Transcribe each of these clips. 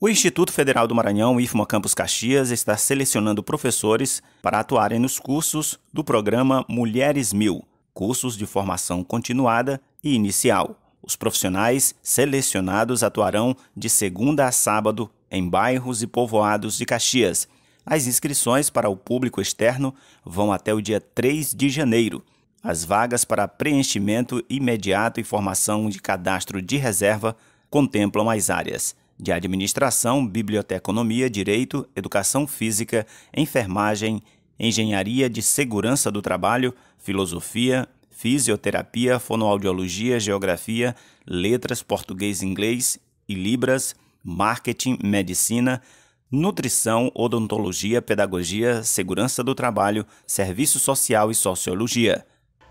O Instituto Federal do Maranhão, IFMA Campus Caxias, está selecionando professores para atuarem nos cursos do programa Mulheres Mil, cursos de formação continuada e inicial. Os profissionais selecionados atuarão de segunda a sábado em bairros e povoados de Caxias. As inscrições para o público externo vão até o dia 3 de janeiro. As vagas para preenchimento imediato e formação de cadastro de reserva contemplam as áreas de Administração, Biblioteconomia, Direito, Educação Física, Enfermagem, Engenharia de Segurança do Trabalho, Filosofia, Fisioterapia, Fonoaudiologia, Geografia, Letras, Português e Inglês e Libras, Marketing, Medicina, Nutrição, Odontologia, Pedagogia, Segurança do Trabalho, Serviço Social e Sociologia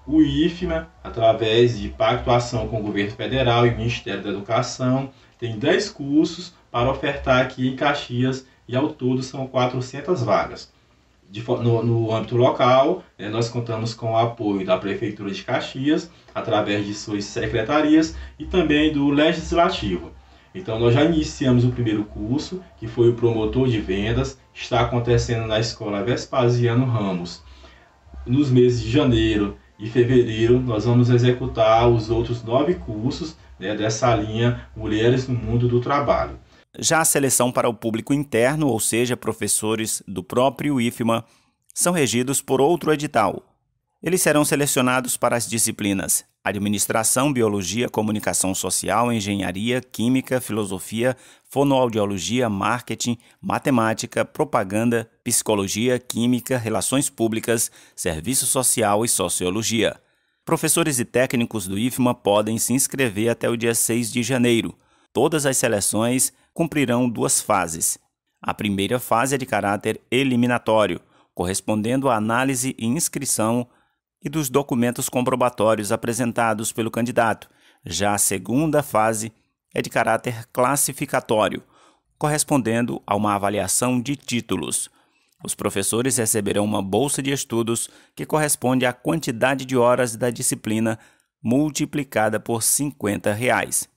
o IFMA, né, através de pactuação com o governo federal e o Ministério da Educação, tem 10 cursos para ofertar aqui em Caxias e ao todo são 400 vagas. De, no, no, âmbito local, né, nós contamos com o apoio da Prefeitura de Caxias, através de suas secretarias e também do Legislativo. Então, nós já iniciamos o primeiro curso, que foi o promotor de vendas, está acontecendo na Escola Vespasiano Ramos. Nos meses de janeiro e fevereiro, nós vamos executar os outros nove cursos né, dessa linha Mulheres no Mundo do Trabalho. Já a seleção para o público interno, ou seja, professores do próprio IFMA, são regidos por outro edital. Eles serão selecionados para as disciplinas administração, biologia, comunicação social, engenharia, química, filosofia, fonoaudiologia, marketing, matemática, propaganda, psicologia, química, relações públicas, serviço social e sociologia. Professores e técnicos do IFMA podem se inscrever até o dia 6 de janeiro. Todas as seleções cumprirão duas fases. A primeira fase é de caráter eliminatório, correspondendo à análise e inscrição e dos documentos comprobatórios apresentados pelo candidato. Já a segunda fase é de caráter classificatório, correspondendo a uma avaliação de títulos. Os professores receberão uma bolsa de estudos que corresponde à quantidade de horas da disciplina multiplicada por R$ 50. Reais.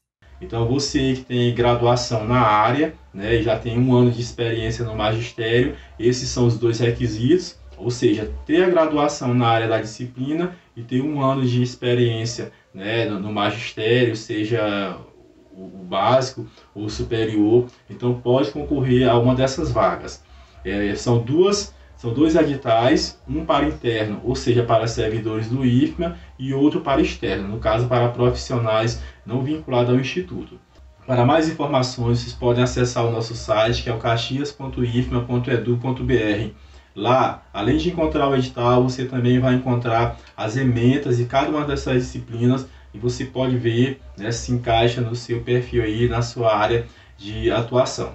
Então, você que tem graduação na área né, já tem um ano de experiência no magistério, esses são os dois requisitos ou seja, ter a graduação na área da disciplina e ter um ano de experiência né, no magistério, seja o básico ou superior, então pode concorrer a uma dessas vagas. É, são duas são dois editais, um para interno, ou seja, para servidores do IFMA, e outro para externo, no caso para profissionais não vinculados ao Instituto. Para mais informações, vocês podem acessar o nosso site, que é o caxias.ifma.edu.br. Lá, além de encontrar o edital, você também vai encontrar as emendas de cada uma dessas disciplinas e você pode ver né, se encaixa no seu perfil aí, na sua área de atuação.